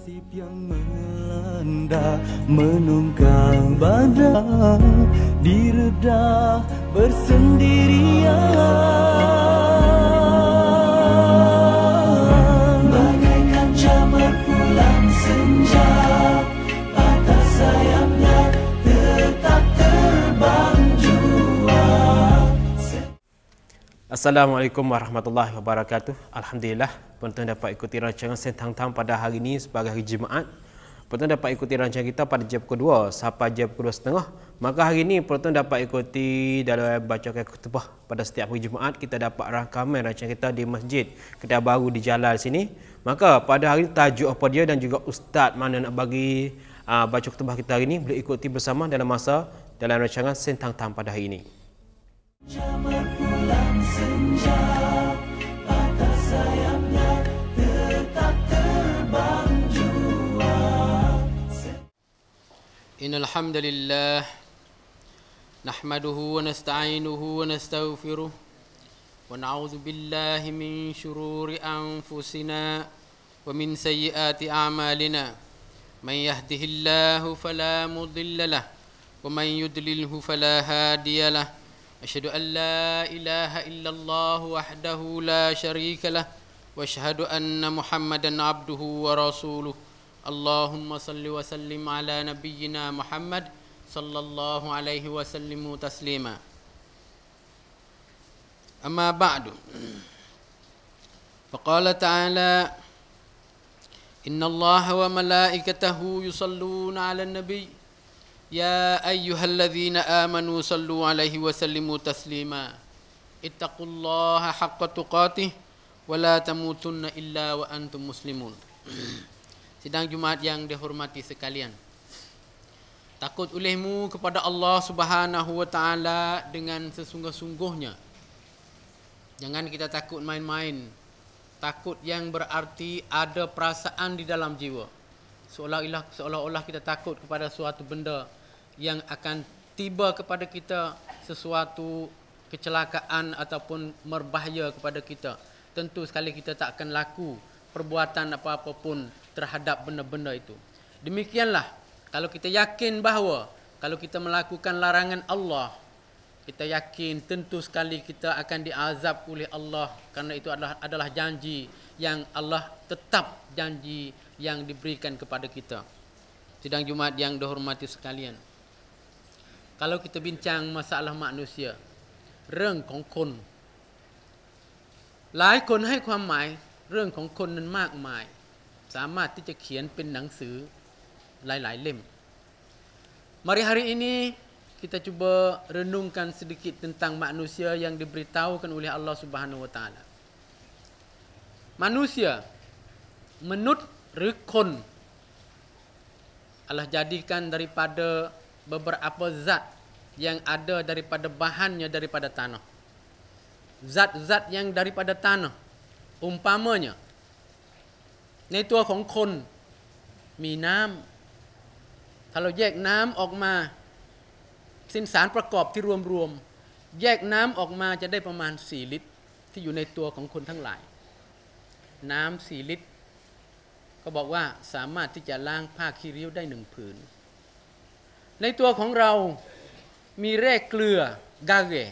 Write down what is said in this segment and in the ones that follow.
nasib yang melanda menunggang badan diredah bersendirian Assalamualaikum warahmatullahi wabarakatuh. Alhamdulillah, penonton dapat ikuti rancangan Sentang Tang pada hari ini sebagai hari Jumaat. Penonton dapat ikuti rancangan kita pada jam kedua sampai jam kedua setengah. Maka hari ini penonton dapat ikuti dalam baca khutbah pada setiap hari Jumaat kita dapat rakaman rancangan kita di masjid kita Baru di Jalan sini. Maka pada hari ini tajuk apa dia dan juga ustaz mana nak bagi uh, baca kutubah kita hari ini boleh ikuti bersama dalam masa dalam rancangan Sentang Tang pada hari ini. Jumaat. senja patah sayapnya tetap terbang jua Innal hamdalillah nahmaduhu wa nasta'inuhu wa nastaghfiruh ونعوذ بالله من شرور أنفسنا ومن سيئات أعمالنا من يهده الله فلا مضل له ومن يدلله فلا هادي له أشهد أن لا إله إلا الله وحده لا شريك له وأشهد أن محمدا عبده ورسوله اللهم صل وسلم على نبينا محمد صلى الله عليه وسلم تسليما أما بعد فقال تعالى إن الله وملائكته يصلون على النبي يا أيها الذين آمنوا صلوا عليه وسلموا تسليما اتقوا الله حق تقاته ولا تموتن إلا وأنتم مسلمون Sedang Jumaat yang dihormati sekalian Takut olehmu kepada Allah subhanahu wa ta'ala dengan sesungguh-sungguhnya Jangan kita takut main-main Takut yang berarti ada perasaan di dalam jiwa Seolah-olah kita takut kepada suatu benda yang akan tiba kepada kita sesuatu kecelakaan ataupun merbahaya kepada kita. Tentu sekali kita tak akan laku perbuatan apa-apa pun terhadap benda-benda itu. Demikianlah kalau kita yakin bahawa kalau kita melakukan larangan Allah, kita yakin tentu sekali kita akan diazab oleh Allah kerana itu adalah adalah janji yang Allah tetap janji yang diberikan kepada kita. Sidang Jumaat yang dihormati sekalian kalau kita bincang masalah manusia เรื่องของคนหลายคนให้ความหมายเรื่องของคนนั้นมากมายสามารถที่จะเขียนเป็นหนังสือหลายๆเล่ม Mari hari ini kita cuba renungkan sedikit tentang manusia yang diberitahukan oleh Allah Subhanahu wa taala. Manusia menut rekon Allah jadikan daripada beberapa zat yang ada daripada bahannya daripada tanah. Zat-zat yang daripada tanah. Umpamanya, ในตัวของคน มีน้ำถ้าเราแยกน้ำออกมาสินสารประกอบที่รวมๆแยกน้ำออกมาจะได้ประมาณ4ลิตรที่อยู่ในตัวของคนทั้งหลาย น้ำ4ลิตร ก็บอกว่าสามารถที่จะล้างผ้าคีริ้วได้หนึ่งผืนในตัวของเรา มีแร่เกลือ gare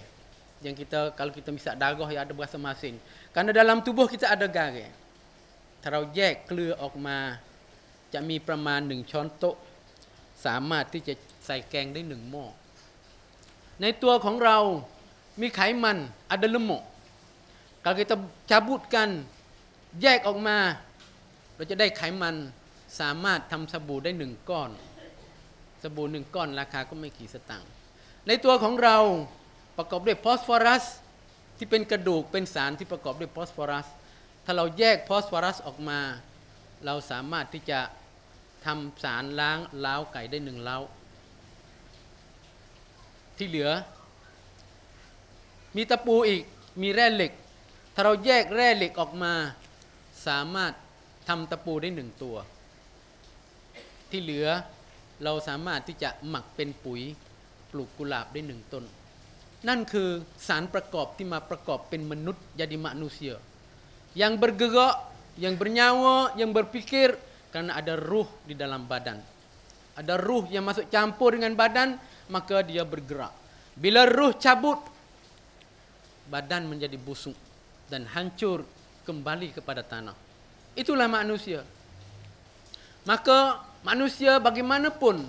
yang kita kalau kita misak darah y a ada berasa masin. Karena dalam tubuh kita ada gare. ถ้าเราแยกเกลือออกมา จะมีประมาณหนึ่งช้อนโต๊ะสามารถที่จะใส่แกงได้หนึ่งหม้อในตัวของเรามีไขมันอะดลโมการกิตชาบุตกันแยกออกมา เราจะได้ไขมันสามารถทำสบู่ได้หนึ่งก้อนสบู่หนึ่งก้อน ราคาก็ไม่กี่สตางค์ ในตัวของเราประกอบด้วยฟอสฟอรัสที่เป็นกระดูกเป็นสารที่ประกอบด้วยฟอสฟอรัสถ้าเราแยกฟอสฟอรัสออกมา เราสามารถที่จะทำสารล้างเล้าไก่ได้หนึ่งเล้าที่เหลือ มีตะปูอีก มีแร่เหล็ก ถ้าเราแยกแร่เหล็กออกมา สามารถทำตะปูได้หนึ่งตัว ที่เหลือเราสามารถที่จะหมักเป็นปุ๋ยปลูกกุหลาบได้หนึ่งต้นนั่นคือสารประกอบที่มาประกอบเป็นมนุษย์ยาดิมนุษย์ bergerak yang bernyawa yang berpikir karena ada ruh di dalam badan ada ruh yang masuk campur dengan badan maka dia bergerak bila ruh cabut badan menjadi busuk dan hancur kembali kepada tanah itulah manusia Maka manusia bagaimanapun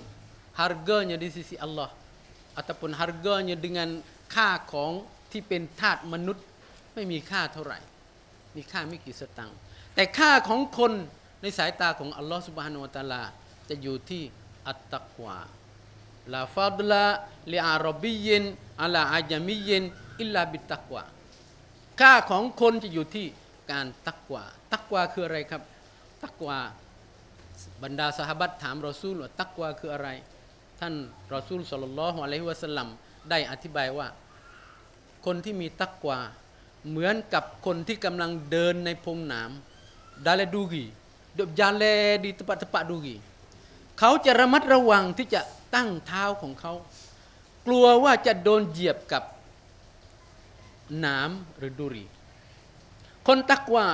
harganya di sisi Allah ataupun harganya dengan ค่าของที่เป็นธาตุมนุษย์ไม่มีค่าเท่าไหร่มีค่าไม่กี่สตังค์แต่ค่าของคนในสายตาของอัลลอฮฺสุบฮานุวะตาลาจะอยู่ที่อัตตะกวาลาฟาดละลิอารบิยินอัลาอาจามิยินอิลลาบิตักวาค่าของคนจะอยู่ที่การตักวาตักวาคืออะไรครับตักวาบรรดาสหบัตถามรอซูลว่าตักวาคืออะไร ท่านรอซูลสลลัลฮวอะลัยฮิวะสลัมได้อธิบายว่า คนที่มีตักวา เหมือนกับคนที่กำลังเดินในพงหนามดาเลดูกีดบยาเลดีตะปะตะปะดูกีเขาจะระมัดระวังที่จะตั้งเท้าของเขา กลัวว่าจะโดนเหยียบกับหนามหรือดุรีคนตักวา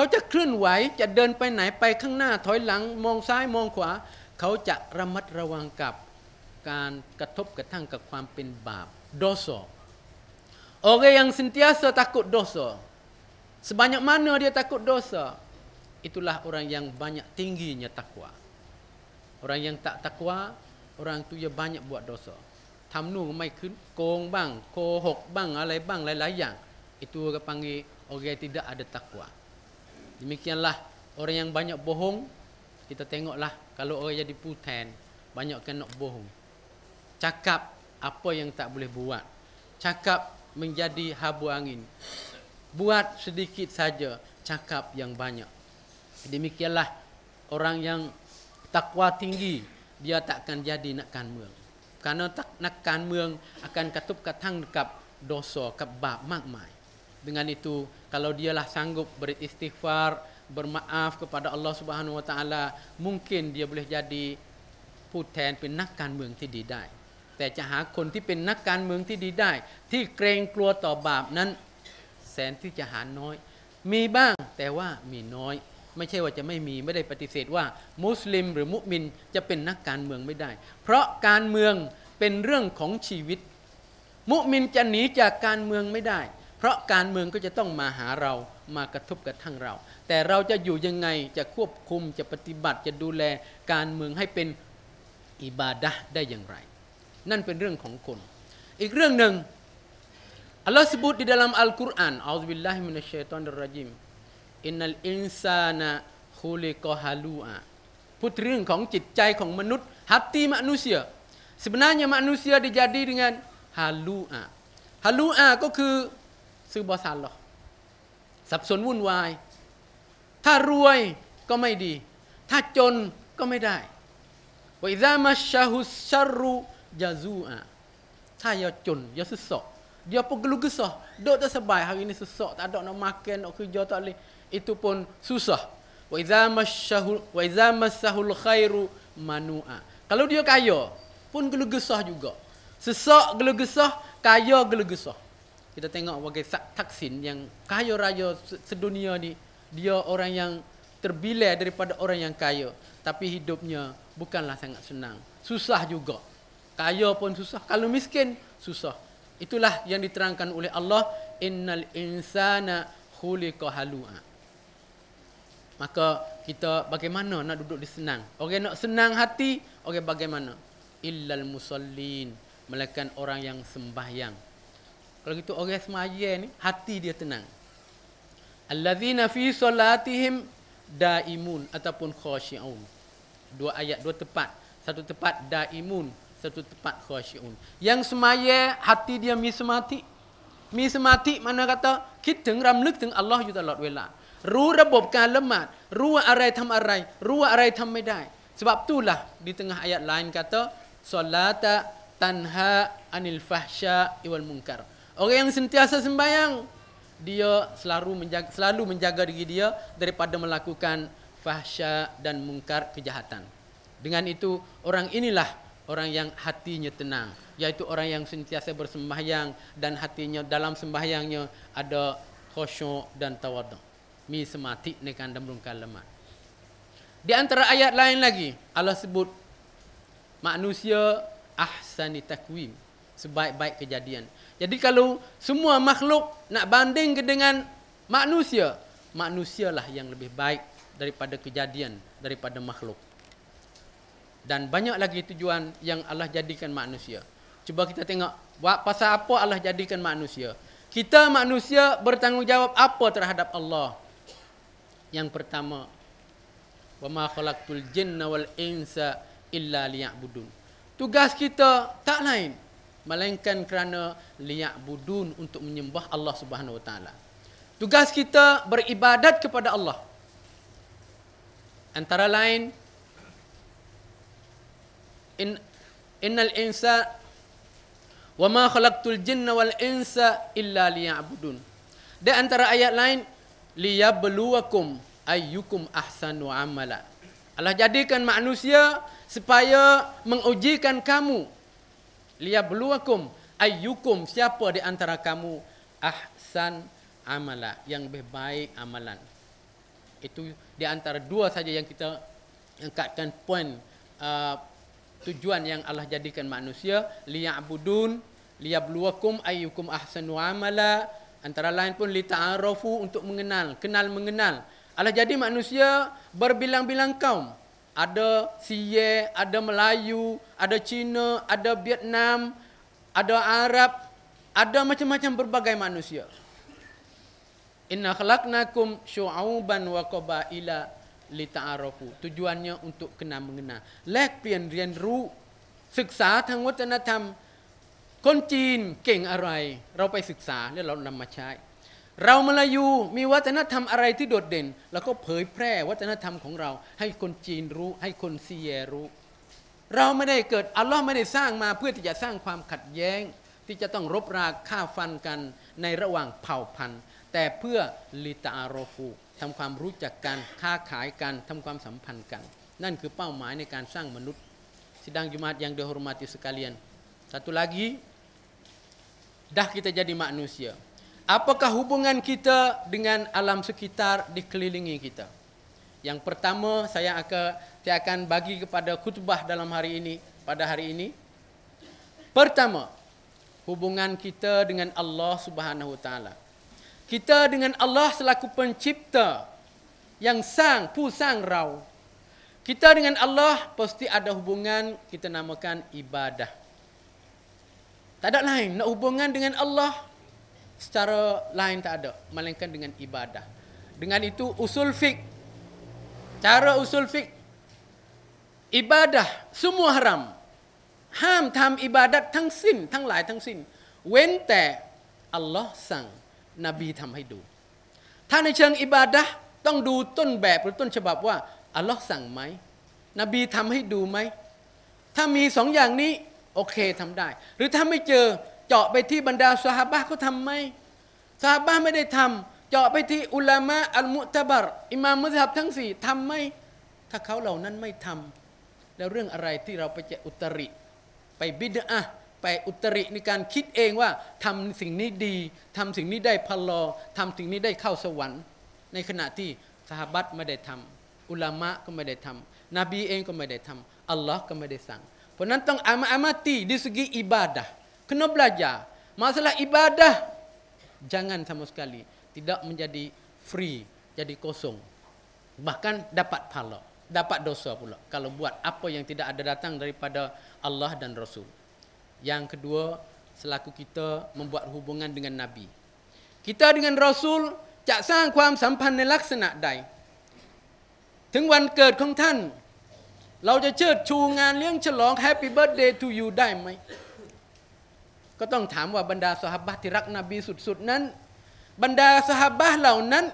เขาจะเคลื่อนไหวจะเดินไปไหนไปข้างหน้าถอยหลังมองซ้ายมองขวาเขาจะระมัดระวังกับการกระทบกระทั่งกับความเป็นบาปโดโซ Orang yang sentiasa takut dosa. Sebanyak mana dia takut dosa, itulah orang yang banyak tingginya takwa. Orang yang tak takwa, orang tu ya banyak buat dosa. ทำนู่นไม่ขึ้นโกงบ้างโกหกบ้างอะไรบ้างหลาย ๆอย่าง itu orang panggil orang yang tidak ada takwa Demikianlah orang yang banyak bohong kita tengoklah kalau orang jadi putan banyak kena bohong. Cakap apa yang tak boleh buat. Cakap menjadi habu angin. Buat sedikit saja cakap yang banyak. Demikianlah orang yang takwa tinggi dia takkan jadi nak kan mueng. Karena tak nak kan mueng akan katup katang dekat dosa kebab mak mai. Dengan itu, kalau dialah sanggup beristighfar, bermaaf kepada Allah Subhanahu Wa Taala, mungkin dia boleh jadi ผู้แทนเป็นนักการเมืองที่ดีได้ แต่จะหาคนที่เป็นนักการเมืองที่ดีได้ ที่เกรงกลัวต่อบาปนั้น แสนที่จะหาน้อย มีบ้างแต่ว่ามีน้อย ไม่ใช่ว่าจะไม่มีไม่ได้ปฏิเสธว่า มุสลิมหรือมุมินจะเป็นนักการเมืองไม่ได้ เพราะการเมืองเป็นเรื่องของชีวิต มุมินจะหนีจากการเมืองไม่ได้เพราะการเมืองก็จะต้องมาหาเรา มากระทบกระทั่งเรา แต่เราจะอยู่ยังไง จะควบคุม จะปฏิบัติ จะดูแลการเมืองให้เป็นอิบาดะได้อย่างไร นั่นเป็นเรื่องของคน อีกเรื่องหนึ่งอัลลอฮฺสบุตรในดัลล l q u r a n อ u d z u ลล l l a ม i น i น a ช y a i น o n i r จิมอินนัลอินซานะฮ h ล l กอฮาลูอาพูดเรื่องของจิตใจของมนุษย์ ฮัตต m มนุษย์ sebenarnya manusia ด i j a d i dengan ลูอาฮาลูอาก็คือซื้อบอสันหรอกสับสนวุ่นวายถ้ารวยก็ไม่ดีถ้าจนก็ไม่ได้วิซามาชาหุชารุยาซูอะถ้ายาจนยาสุสอกยาปกลุกสอกดอกจะสบายหากินสุสอกตาดอกนอมากันอกคือยาตะลิอิตุปนสุสอกวิซามาชาหุวิซามาชาหุลไครุมานูอะ kalau dia kaya pun gelegesah juga sesak gelegesah kaya gelegesah kita tengok bagi taksin yang kaya raya sedunia ni dia orang yang terbilang daripada orang yang kaya tapi hidupnya bukanlah sangat senang susah juga kaya pun susah kalau miskin susah itulah yang diterangkan oleh Allah innal insana khuliqa halua maka kita bagaimana nak duduk di senang orang nak senang hati orang bagaimana illal musallin melainkan orang yang sembahyang kalau kita orang semaya ni hati dia tenang. Allazina fi salatihim daimun ataupun khashiyun. Dua ayat dua tempat. Satu tempat daimun, satu tempat khashiyun. Yang semaya hati dia mismati. Mismati mana kata kita teng ramlek teng Allah juga lot wela. Ru rebob kan lemat, ru arai tham arai, ru arai tham medai. Sebab itulah di tengah ayat lain kata solata tanha anil fahsya wal munkar. Orang yang sentiasa sembahyang dia selalu menjaga, selalu menjaga diri dia daripada melakukan fahsyat dan mungkar kejahatan. Dengan itu orang inilah orang yang hatinya tenang, yaitu orang yang sentiasa bersembahyang dan hatinya dalam sembahyangnya ada khusyuk dan tawadhu. Mi semati nekan dan lemah. Di antara ayat lain lagi Allah sebut manusia ahsani takwim sebaik-baik kejadian. Jadi kalau semua makhluk nak banding dengan manusia, manusialah yang lebih baik daripada kejadian, daripada makhluk. Dan banyak lagi tujuan yang Allah jadikan manusia. Cuba kita tengok, buat pasal apa Allah jadikan manusia? Kita manusia bertanggungjawab apa terhadap Allah? Yang pertama, wa ma khalaqtul jinna wal insa illa liya'budun. Tugas kita tak lain melainkan kerana liak budun untuk menyembah Allah Subhanahu Wa Taala. Tugas kita beribadat kepada Allah. Antara lain, in innal insa wa ma khalaqtul jinna wal insa illa budun. Dan antara ayat lain, beluakum ayyukum ahsanu amala. Allah jadikan manusia supaya mengujikan kamu liyabluwakum ayyukum siapa di antara kamu ahsan amala yang lebih baik amalan. Itu di antara dua saja yang kita angkatkan poin uh, tujuan yang Allah jadikan manusia liya'budun liyabluwakum ayyukum ahsanu amala antara lain pun lita'arofu untuk mengenal kenal mengenal Allah jadi manusia berbilang-bilang kaum ada Sia, ada Melayu, ada Cina, ada Vietnam, ada Arab, ada macam-macam berbagai manusia. Inna khalaqnakum syu'uban wa qabaila lita'arafu. Tujuannya untuk kenal mengenal. Lek pian rian ru seksa tang wattanatham kon Cina keng arai. Rau pai seksa, dia lau nama chai. เรามาลายูมีวัฒนธรรมอะไรที่โดดเด่น แล้วก็เผยแพร่วัฒนธรรมของเราให้คนจีนรู้ ให้คนซีแยรู้ เราไม่ได้เกิดอัลลอฮ์ไม่ได้สร้างมา เพื่อที่จะสร้างความขัดแย้ง ที่จะต้องรบราฆ่าฟันกันในระหว่างเผ่าพันธุ์ แต่เพื่อลิตาโรฟูทำความรู้จักกันค้าขายกันทำความสัมพันธ์กัน นั่นคือเป้าหมายในการสร้างมนุษย์สิดังยุมาตยังเดฮ i รมาติสกาเลียนสัตุลากีดักกิตาจัดิมานุ n u s apakah hubungan kita dengan alam sekitar dikelilingi kita? Yang pertama saya akan saya akan bagi kepada khutbah dalam hari ini pada hari ini. Pertama, hubungan kita dengan Allah Subhanahu Wa Taala. Kita dengan Allah selaku pencipta yang sang, pusang, rau. Kita dengan Allah pasti ada hubungan kita namakan ibadah. Tak ada lain. Nak hubungan dengan Allah, secara lain tak ada melainkan dengan ibadah. Dengan itu usul f i k cara usul f i k ibadah semua haram ห้ามทำอิบาดัตทั้งสิ้นทั้งหลายทั้งสิ้น เว้นแต่อัลลอฮ์สั่งนบีทำให้ดูถ้าในเชิงอิบาดะต้องดูต้นแบบหรือต้นฉบับว่าอัลลอฮ์สั่งไหมนบีทำให้ดูไหมถ้ามีสองอย่างนี้โอเคทำได้ หรือถ้าไม่เจเจาะไปที่บรรดาสหบะเขาทำไหมสหบะไม่ได้ทำเจาะไปที่อุลามะอัลมุตบาร์อิมามมุสฮับทั้งสี่ทำไหมถ้าเขาเหล่านั้นไม่ทำแล้วเรื่องอะไรที่เราไปจะอุตริ ไปบิดอะไปอุตริในการคิดเองว่าทำสิ่งนี้ดีทำสิ่งนี้ได้พลอทำสิ่งนี้ได้เข้าสวรรค์ ในขณะที่สหบัตไม่ได้ทำอุลามะก็ไม่ได้ทำนบีเองก็ไม่ได้ทำอัลลอฮ์ก็ไม่ได้สั่งเพราะนั้นต้องอามาอามาตีดิสกีอิบาดะ kena belajar. Masalah ibadah jangan sama sekali tidak menjadi free, jadi kosong. Bahkan dapat pahala, dapat dosa pula kalau buat apa yang tidak ada datang daripada Allah dan Rasul. Yang kedua, selaku kita membuat hubungan dengan Nabi. Kita dengan Rasul cak sang kuam sampan ในลักษณะใดถึงวันเกิดของท่านเราจะเชิดชูงานเลี้ยงฉลอง Happy Birthday to you ได้ไหมก็ต้องถามว่าบรรดาสหบัตที่รักนบีสุด ๆ นั้น บรรดาสหบัตเหล่านั้น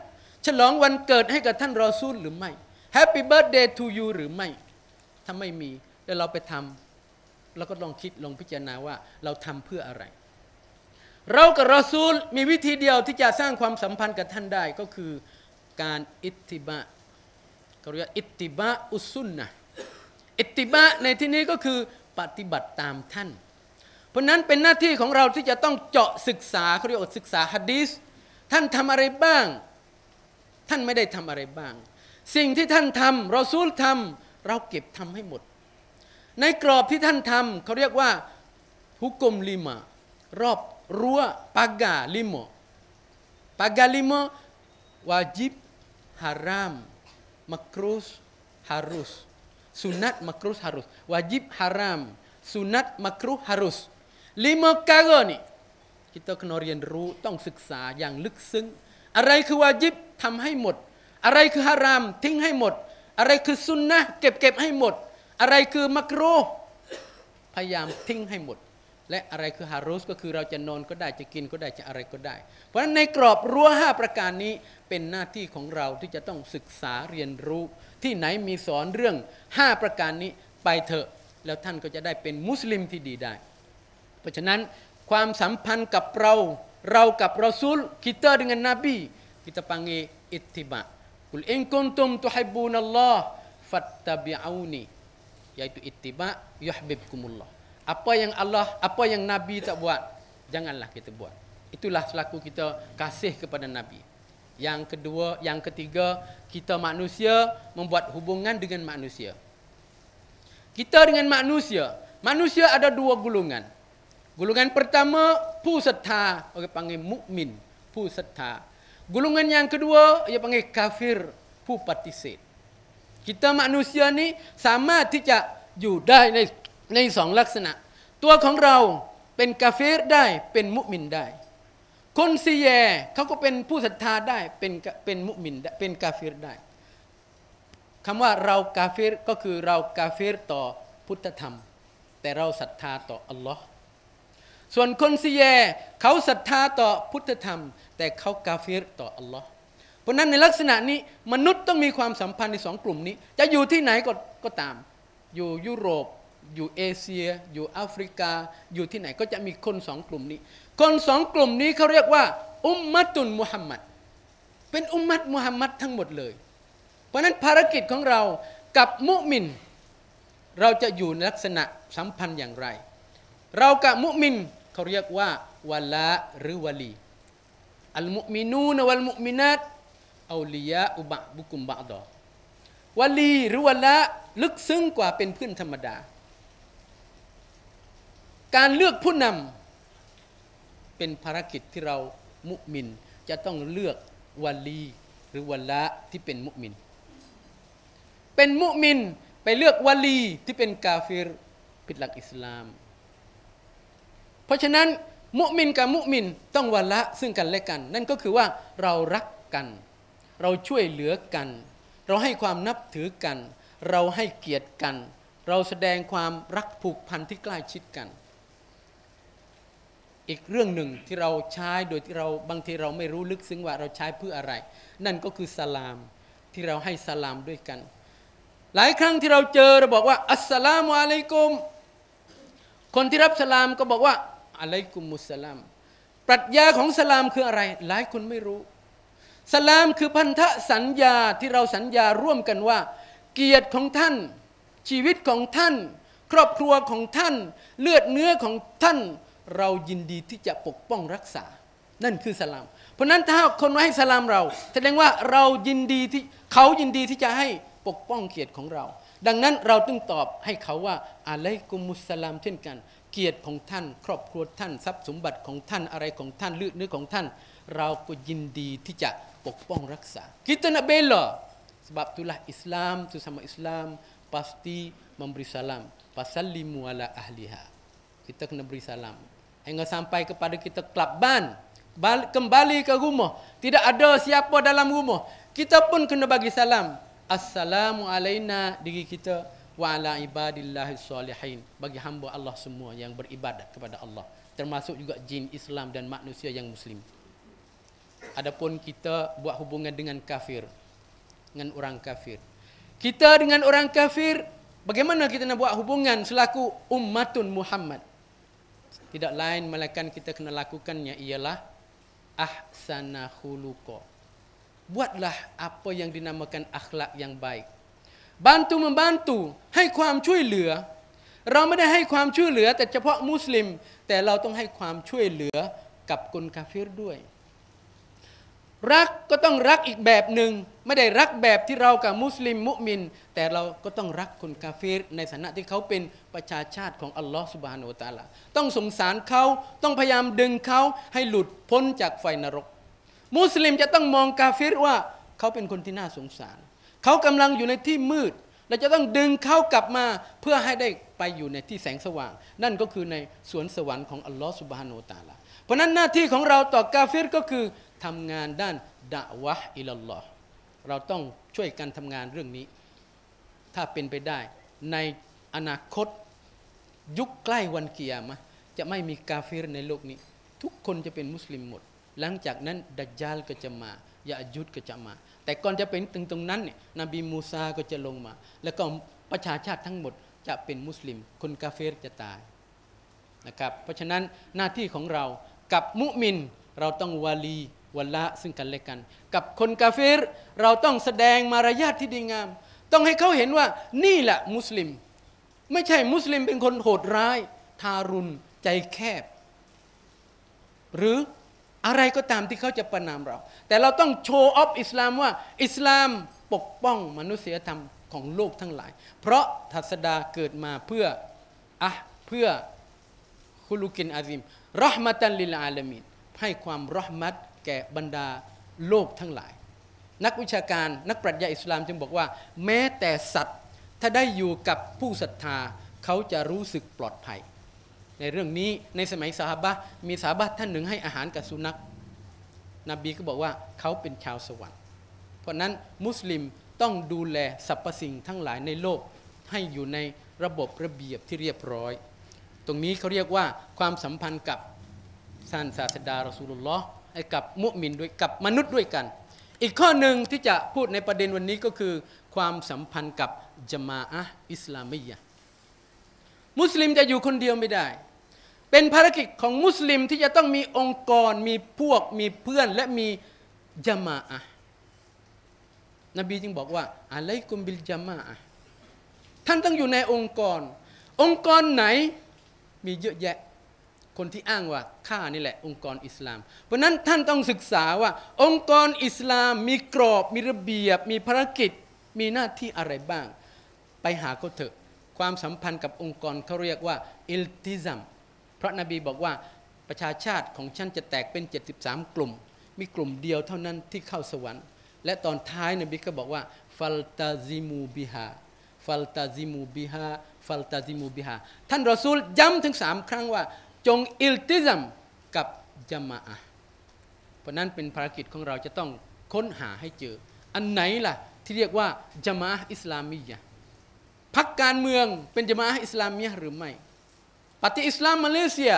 ฉลองวันเกิดให้กับท่านรอซูลหรือไม่แฮปปี้เบิร์ดเดย์ทูยูหรือไม่ ถ้าไม่มี แล้วเราไปทำเราก็ลองคิดลองพิจารณาว่าเราทำเพื่ออะไร เรากับรอซูลมีวิธีเดียวที่จะสร้างความสัมพันธ์กับท่านได้ก็คือการอิตติบะเารียกอิตติบะอุซุนนะอิตติบะในที่นี้ก็คือปฏิบัติตามท่านเพราะนั้นเป็นหน้าที่ของเราที่จะต้องเจาะศึกษาเขาเรียกว่าศึกษาฮัดีิสท่านทำอะไรบ้าง ท่านไม่ได้ทำอะไรบ้าง สิ่งที่ท่านทำเราซูลทำเราเก็บทำให้หมด ในกรอบที่ท่านทำเขาเรียกว่าฮุกกมลิมารอบรั้วปากาลิโมปากาลิโมวาจิบฮารามมักรุสฮารุสสุนัตมักรุสฮารุสวาจิบฮารามสุนัตมักรุฮารุสลิมกาโกนี่คิดต้อง kena r ร n d u r ต้องศึกษาอย่างลึกซึ้ง อะไรคือวาจิบทำให้หมด อะไรคือฮารามทิ้งให้หมด อะไรคือซุนนะเก็บเก็บให้หมด อะไรคือมักโรพยายามทิ้งให้หมด และอะไรคือฮารุสก็คือเราจะนอนก็ได้จะกินก็ได้จะอะไรก็ได้ เพราะฉะนั้นในกรอบรั้วห้าประการนี้เป็นหน้าที่ของเราที่จะต้องศึกษาเรียนรู้ที่ไหนมีสอนเรื่องห้าประการนี้ไปเถอะแล้วท่านก็จะได้เป็นมุสลิมที่ดีได้พราะฉะนั้นความสัมพันธ์กับเราเรากับรอซูลคิเตอร์ดังนบีคิตาปังเออิทธิบะกุลอิงกุนตุมตุฮิบูนัลลอฮ์ฟัตตบิอูนี yaitu ittiba yuhibbukumullah apa yang Allah apa yang nabi tak buat janganlah kita buat itulah selaku kita kasih kepada nabi yang kedua yang ketiga kita manusia membuat hubungan dengan manusia kita dengan manusia manusia ada dua gulungan. Golongan pertama, pu serta. Orang panggil mukmin, pu serta. Golongan yang kedua, dia panggil kafir, pu patisit. Kita manusia ni sama ที่จะอยู่ได้ในในสองลักษณะ ตัวของเราเป็นกาเฟรได้เป็นมุมินได้ คนซีแยเขาก็เป็นผู้ศรัทธาได้เป็นเป็นมุมินเป็นกาเฟรได้คำว่าเรากาเฟรก็คือเรากาเฟรต่อพุทธธรรม แต่เราศรัทธาต่ออัลลอฮ์ส่วนคนซีเยเขาศรัทธาต่อพุทธธรรม แต่เขากาเฟรต่ออัลลอฮ์เพราะนั้นในลักษณะนี้มนุษย์ต้องมีความสัมพันธ์ในสองกลุ่มนี้ จะอยู่ที่ไหนก็กตาม อยู่ยุโรป อยู่เอเชีย อยู่แอฟริกา อยู่ที่ไหนก็จะมีคนสองกลุ่มนี้ คนสองกลุ่มนี้เขาเรียกว่าอุมมัตุนมุฮัมมัดเป็นอุมมัตมุฮัมมัดทั้งหมดเลย เพราะนั้นภารกิจของเรากับมุมินเราจะอยู่ในลักษณะสัมพันธ์อย่างไร เรากับมุมินขาเรียกว่าวะละหรือวะลี อัลมุมินูนวัลมุมินัตเอาลียะอุบะบุกุมบะดอวะลีหรือวะละลึกซึ้งกว่าเป็นเพื่อนธรรมดา การเลือกผู้นำเป็นภารกิจที่เรามุมินจะต้องเลือกวะลีหรือวะละที่เป็นมุมิน เป็นมุมินไปเลือกวะลีที่เป็นกาฟิรผิดหลักอิสลามเพราะฉะนั้นมุมินกับมุมินต้องวันละซึ่งกันและกัน นั่นก็คือว่าเรารักกัน เราช่วยเหลือกัน เราให้ความนับถือกัน เราให้เกียรติกัน เราแสดงความรักผูกพันที่ใกล้ชิดกัน อีกเรื่องหนึ่งที่เราใช้โดยที่เราบางทีเราไม่รู้ลึกซึ้งว่าเราใช้เพื่ออะไร นั่นก็คือสลามที่เราให้สลามด้วยกัน หลายครั้งที่เราเจอเราบอกว่า อัสสลามุอะลัยกุม คนที่รับสลามก็บอกว่าอะไรกุมุสลามปรัชญาของสลามคืออะไร หลายคนไม่รู้ สลามคือพันธสัญญาที่เราสัญญาร่วมกันว่า เกียรติของท่าน ชีวิตของท่าน ครอบครัวของท่าน เลือดเนื้อของท่าน เรายินดีที่จะปกป้องรักษา นั่นคือสลาม เพราะนั้นถ้าคนมาให้สลามเราแสดงว่าเรายินดีที่เขายินดีที่จะให้ปกป้องเกียรติของเราดังนั้นเราต้องตอบให้เขาว่าอะไรกุมุสลามเช่นกันเกียรติของท่านครอบครัวท่านทรัพย์สมบัติของท่านอะไรของท่านเลือดเนื้อของท่านเราก็ยินดีที่จะปกป้องรักษาคิดตนาเบลล์สบับตุลาอิสลามทุสมาอิสลามพัสตีมัมบริสลามพัสลิมุอัลาอัลลิฮะคิดตักนับริสลามให้เงาสัมไปกับปาร์กิตักลับบ้าน kembali ke rumah. Tidak ada siapa dalam rumah. Kita pun kena bagi salam. assalamu alaina diri kita wa ala ibadillahis solihin bagi hamba Allah semua yang beribadat kepada Allah termasuk juga jin Islam dan manusia yang muslim adapun kita buat hubungan dengan kafir dengan orang kafir kita dengan orang kafir bagaimana kita nak buat hubungan selaku ummatun Muhammad tidak lain melainkan kita kena lakukannya ialah ahsana khuluqa buatlah apa yang dinamakan akhlak yang baik บ้านตูมันบ้านให้ความช่วยเหลือ เราไม่ได้ให้ความช่วยเหลือ แต่เฉพาะมุสลิม แต่เราต้องให้ความช่วยเหลือ กับคนคาเฟรด้วย รักก็ต้องรักอีกแบบหนึ่ง ไม่ได้รักแบบที่เรากับมุสลิมมุมิน แต่เราก็ต้องรักคนคาเฟรในฐานะที่เขาเป็น ประชาชาติของอัลลอฮฺสุบฮานุตาลา ต้องสงสารเขาต้องพยายามดึงเขาให้หลุดพ้นจากไฟนรกมุสลิมจะต้องมองกาเฟรว่าเขาเป็นคนที่น่าสงสาร เขากำลังอยู่ในที่มืด เราจะต้องดึงเขากลับมา เพื่อให้ได้ไปอยู่ในที่แสงสว่าง นั่นก็คือในสวนสวรรค์ของอัลลอฮฺสุบฮานูตาลาเพราะนั้นหน้าที่ของเราต่อกาเฟรก็คือทำงานด้านดะวะอิลลอฮ์เราต้องช่วยกันทำงานเรื่องนี้ ถ้าเป็นไปได้ ในอนาคตยุคใกล้วันเกียร์มะจะไม่มีกาเฟรในโลกนี้ ทุกคนจะเป็นมุสลิมหมดหลังจากนั้นดัจจาลก็จะมายาจุดก็จะมา แต่ก่อนจะเป็นถึงตรงนั้นเนี่ยนบีมูซาก็จะลงมา แล้วก็ประชาชาติทั้งหมดจะเป็นมุสลิม คนกาเฟรจะตายนะครับเพราะฉะนั้นหน้าที่ของเรากับมุมินเราต้องวาลีวันละซึ่งกันและกัน กับคนกาเฟรเราต้องแสดงมารยาทที่ดีงาม ต้องให้เขาเห็นว่านี่แหละมุสลิม ไม่ใช่มุสลิมเป็นคนโหดร้าย ทารุณใจแคบหรืออะไรก็ตามที่เขาจะประนามเรา แต่เราต้องโชว์ออฟอิสลามว่า อิสลามปกป้องมนุษยธรรมของโลกทั้งหลาย เพราะทัศดาเกิดมาเพื่ออะเพื่อคุลุกินอาซิมรหมัตันลิลอาลามินให้ความรหมัดแก่บรรดาโลกทั้งหลาย นักวิชาการนักปรัชญาอิสลามจึงบอกว่า แม้แต่สัตว์ถ้าได้อยู่กับผู้ศรัทธาเขาจะรู้สึกปลอดภัยในเรื่องนี้ในสมัยสาบะมีสาบะท่านหนึ่งให้อาหารกับสุนัขนบีก็บอกว่าเขาเป็นชาวสวรรค์ เพราะนั้นมุสลิมต้องดูแลสรรพสิ่งทั้งหลายในโลกให้อยู่ในระบบระเบียบที่เรียบร้อย ตรงนี้เขาเรียกว่าความสัมพันธ์กับท่านศาสดารสูลุลลอฮ์กับมุสลิมด้วยกับมนุษย์ด้วยกัน อีกข้อหนึ่งที่จะพูดในประเด็นวันนี้ก็คือ ความสัมพันธ์กับจมาอะอิสลามียะมุสลิมจะอยู่คนเดียวไม่ได้เป็นภารกิจของมุสลิมที่จะต้องมีองค์กรมีพวก มีเพื่อนและมีจามาอะนบีจึงบอกว่าอะไรกุมบิลจามาอะท่านต้องอยู่ในองค์กร องค์กรไหนมีเยอะแยะ คนที่อ้างว่าข้านี่แหละองค์กรอิสลาม เพราะนั้นท่านต้องศึกษาว่า องค์กรอิสลาม มีกรอบมีระเบียบ มีภารกิจมีหน้าที่อะไรบ้าง ไปหาเขาเถอะ ความสัมพันธ์กับองค์กรเขาเรียกว่าอิลติซัมพราะนบีบอกว่าประชาชาติของฉันจะแตกเป็น 73 กลุ่ม มีกลุ่มเดียวเท่านั้นที่เข้าสวรรค์และตอนท้ายนบีก็บอกว่าฟัลตาซิมูบิฮาฟัลตาซิมูบิฮาฟัลตาซิมูบิฮาท่านรอซูลย้ำถึงสามครั้งว่าจงอิลติซัมกับจามะอะเพราะนั้นเป็นภารกิจของเราจะต้องค้นหาให้เจอ อันไหนล่ะ ที่เรียกว่าจามะอิสลามียะพักการเมืองเป็นจามะอิสลามียะหรือไม่ปฏิอิสลามมาเลเซีย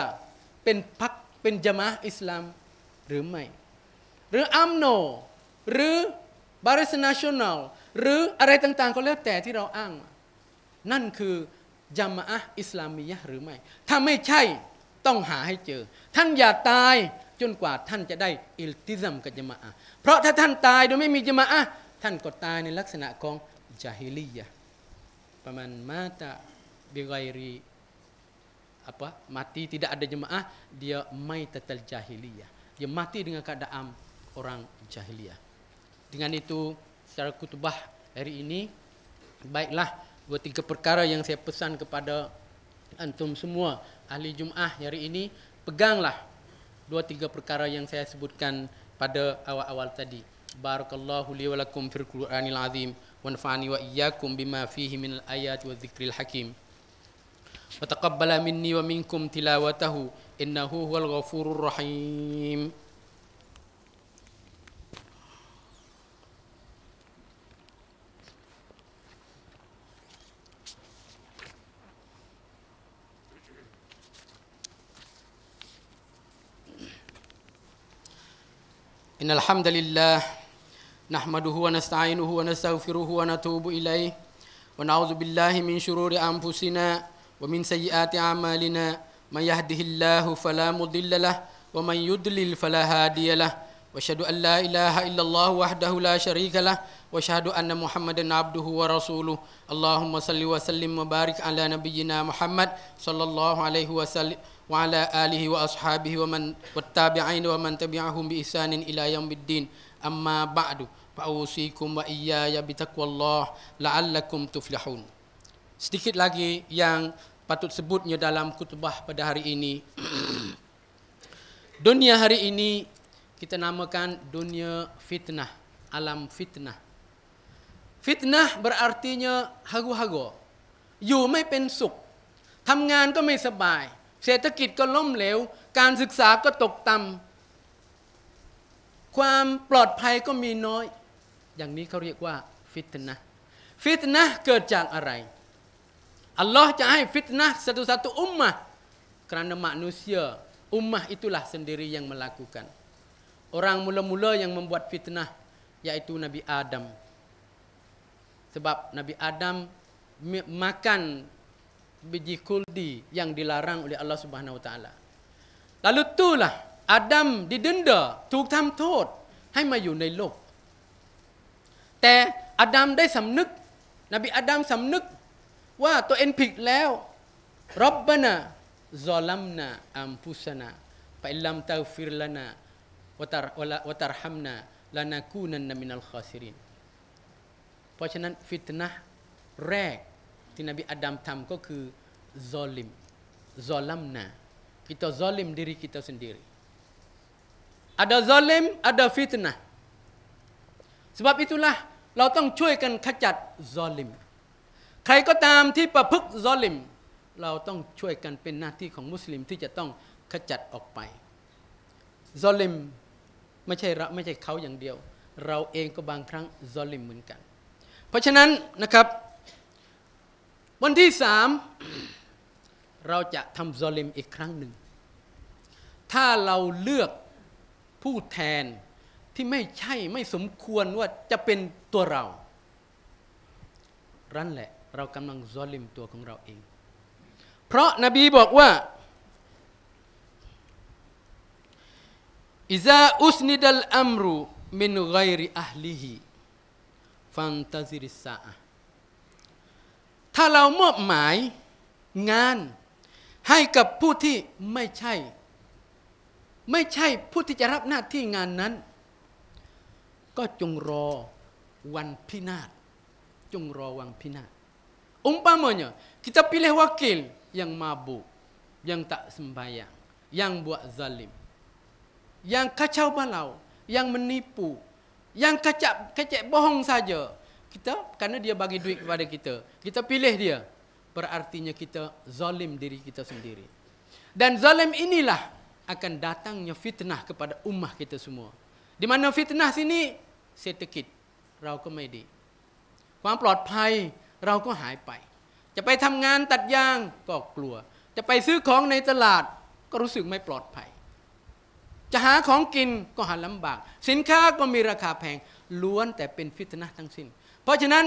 เป็นพักเป็นจมาอิสลามหรือไม่หรืออัมโนหรือ บาริสนาชนอลหรืออะไรต่างๆ ก็แล้วแต่ที่เราอ้างนั่นคือจมาอิสลามียะหรือไม่ ถ้าไม่ใช่ ต้องหาให้เจอ ท่านอย่าตายจนกว่าท่านจะได้อิลติซัมกับจามะเพราะถ้าท่านตายโดยไม่มีจามะท่าน ก็ตายในลักษณะของจาฮิลียะประมาณมาตะบิไกรี apa mati tidak ada jemaah dia mai tatal jahiliyah dia mati dengan keadaan orang jahiliyah dengan itu secara kutubah hari ini baiklah dua tiga perkara yang saya pesan kepada antum semua ahli jumaah hari ini peganglah dua tiga perkara yang saya sebutkan pada awal-awal tadi barakallahu li wa lakum fil qur'anil azim wa nafa'ani wa iyyakum bima fihi min al ayat wa dzikril hakim وتقبل مني ومنكم تلاوته إنه هو الغفور الرحيم إن الحمد لله نحمده ونستعينه ونستغفره ونتوب إليه ونعوذ بالله من شرور أنفسنا ومن سيئات أعمالنا من يهده الله فلا مضل له ومن يضلل فلا هادي له واشهد أن لا إله إلا الله وحده لا شريك له واشهد أن محمدا عبده ورسوله اللهم صل وسلم وبارك على نبينا محمد صلى الله عليه وسلم وعلى آله وأصحابه ومن والتابعين ومن تبعهم بإحسان إلى يوم الدين أما بعد فأوصيكم وإياي بتقوى الله لعلكم تفلحون sedikit lagi yang patut sebutnya dalam kutubah pada hari ini. dunia hari ini kita namakan dunia fitnah, alam fitnah. Fitnah berartinya hago-hago. Yu mai pensuk. Tamngan ko mai sabai. Setakit ko lom lew. Kan siksa ko tok tam. ความปลอดภัยก็มีน้อยอย่างนี้เขาเรียกว่าฟิตนะฟิตนะเกิดจากอะไร Allah cahai fitnah satu-satu ummah kerana manusia ummah itulah sendiri yang melakukan orang mula-mula yang membuat fitnah yaitu Nabi Adam sebab Nabi Adam makan biji kuldi yang dilarang oleh Allah Subhanahu Wa Taala lalu lah Adam didenda tuk tam tot hai mai yu nei lok แต่อาดัมได้สำนึกนบีอาดัมสำนึกว่าตัวเองผิดแล้วรับบานะซอลัมนะอัมพุสนะไปลัมตาฟิรลนะวตารวตารฮัมนาลานากูนันนามินัลคอซิริน เพราะฉะนั้นฟิตนะแรกที่นบีอาดัมทำก็คือซอลิมซอลัมนะา kita ลิมด m ร i r i k ต t a สินด i ร i ada zalim ada fitnah sebab itulah เราต้องช่วยกันขจัดซอลิมใครก็ตามที่ประพฤติซอลิม เราต้องช่วยกันเป็นหน้าที่ของมุสลิมที่จะต้องขจัดออกไปซอลิม ไม่ใช่เราไม่ใช่เขาอย่างเดียว เราเองก็บางครั้งซอลิมเหมือนกัน เพราะฉะนั้นนะครับ วันที่สามเราจะทำซอลิมอีกครั้งหนึ่ง ถ้าเราเลือกผู้แทนที่ไม่ใช่ไม่สมควรว่าจะเป็นตัวเรารั้นแหละเรากำลังซอลิมตัวของเราเอง เพราะนบีบอกว่าอิซาอุสนิดัลอัมรุมินอยริอัลลิฮิฟันตาซิริสะถ้าเรามอบหมายงานให้กับผู้ที่ไม่ใช่ ไม่ใช่ผู้ที่จะรับหน้าที่งานนั้น ก็จงรอวันพินาศจงรอวันพินาศ Umpamanya, kita pilih wakil yang mabuk, yang tak sembahyang, yang buat zalim, yang kacau balau, yang menipu, yang kacak kecek bohong saja. Kita kerana dia bagi duit kepada kita, kita pilih dia. Berartinya kita zalim diri kita sendiri. Dan zalim inilah akan datangnya fitnah kepada ummah kita semua. Di mana fitnah sini? Setekit. Rau komedi. Kuang plot pie. เราก็หายไป จะไปทำงานตัดยางก็กลัว จะไปซื้อของในตลาดก็รู้สึกไม่ปลอดภัย จะหาของกินก็หาลำบาก สินค้าก็มีราคาแพง ล้วนแต่เป็นฟิตนะทั้งสิน้น เพราะฉะนั้น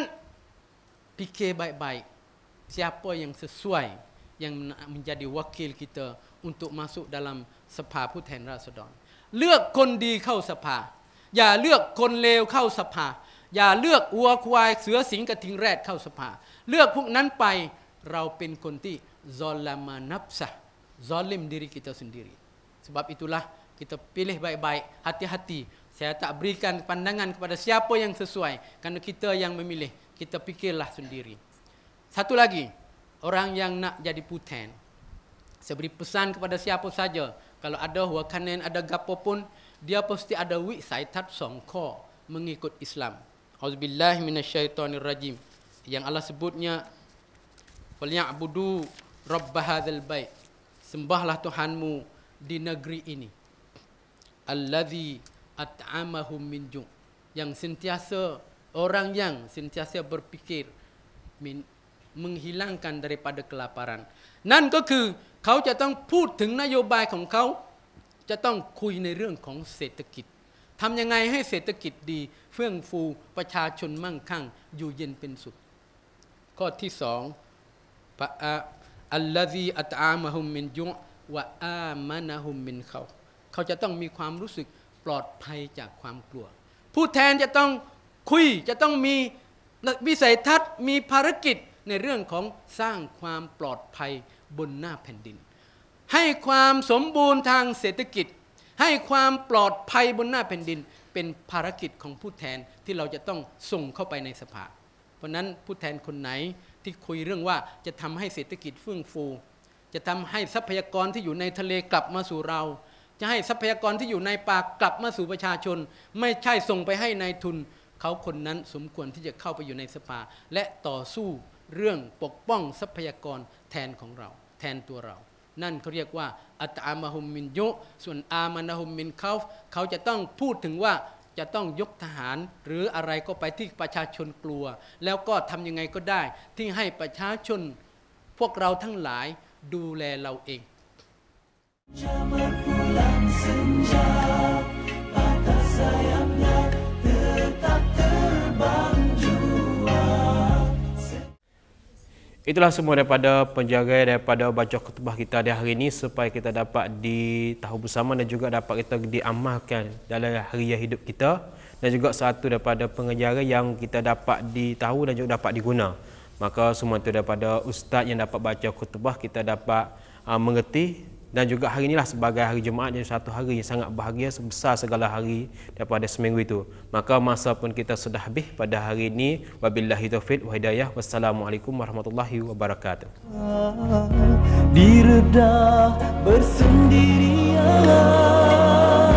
พีเคใบใบเสียป่วย ยังส e ยย a i yang m e n j a ั i w ลกิเตอร์อุนตุมาสุด d a l สภาผู้แทนราษฎรเลือกคนดีเข้าสภา อย่าเลือกคนเลวเข้าสภาอย่าเลือกอัวควายเสือสิงกระทิงแรดเข้าสภาเลือกพวกนั้นไปเราเป็นคนที่ซอลามานับซะซอลิมดิริกิตาสินดิริสบับอิตุลาคิตาพิลิฮไบไบฮัติฮัติฉันจะบริการพันดังันกับดาซิอาโปยังเสสวยกันคิตาอย่างไม่มิลิฮคิตาพิกิลลาสินดิริสัตว์ลากิ orang yang nak jadi puten saya beri pesan kepada siapa saja kalau ada wakanen ada gapo pun dia pasti ada wisai tat songko mengikut Islam auzubillahi minasyaitonir rajim yang Allah sebutnya falyabudu rabb hadzal bait sembahlah tuhanmu di negeri ini allazi at'amahum min ju yang sentiasa orang yang sentiasa berfikir min, menghilangkan daripada kelaparan nan ก็คือเขาจะต้องพูดถึงนโยบายของเขาจะต้องคุยในเรื่องของเศรษฐกิจทำยังไงให้เศรษฐกิจดีเฟื่องฟูประชาชนมั่งคั่งอยู่เย็นเป็นสุขข้อที่สองอัลลอฮีอัตอามะฮุมมินยุวะอามะนะฮุมมินเขาเขาจะต้องมีความรู้สึกปลอดภัยจากความกลัว ผู้แทนจะต้องคุยจะต้องมีวิสัยทัศน์มีภารกิจในเรื่องของสร้างความปลอดภัยบนหน้าแผ่นดิน ให้ความสมบูรณ์ทางเศรษฐกิจให้ความปลอดภัยบนหน้าแผ่นดินเป็นภารกิจของผู้แทนที่เราจะต้องส่งเข้าไปในสภา เพราะนั้นผู้แทนคนไหนที่คุยเรื่องว่าจะทำให้เศรษฐกิจเฟื่องฟู จะทำให้ทรัพยากรที่อยู่ในทะเลกลับมาสู่เรา จะให้ทรัพยากรที่อยู่ในป่ากลับมาสู่ประชาชน ไม่ใช่ส่งไปให้ในายทุน เขาคนนั้นสมควรที่จะเข้าไปอยู่ในสภาและต่อสู้เรื่องปกป้องทรัพยากรแทนของเราแทนตัวเรานั่นเขาเรียกว่าอัตอามาฮุมมินยุส่วนอามานาฮุมมินเขาเขาจะต้องพูดถึงว่าจะต้องยกทหารหรืออะไรก็ไปที่ประชาชนกลัว แล้วก็ทำยังไงก็ได้ที่ให้ประชาชนพวกเราทั้งหลายดูแลเราเอง a t a s a y a Itulah semua daripada penjaga daripada baca kutubah kita di hari ini supaya kita dapat ditahu bersama dan juga dapat kita diamalkan dalam hari hidup kita dan juga satu daripada pengejaran yang kita dapat ditahu dan juga dapat diguna. Maka semua itu daripada ustaz yang dapat baca kutubah kita dapat ah, mengerti dan juga hari inilah sebagai hari Jumaat yang satu hari yang sangat bahagia sebesar segala hari daripada seminggu itu. Maka masa pun kita sudah habis pada hari ini. Wabillahi taufiq wa hidayah. Wassalamualaikum warahmatullahi wabarakatuh. Diredah bersendirian.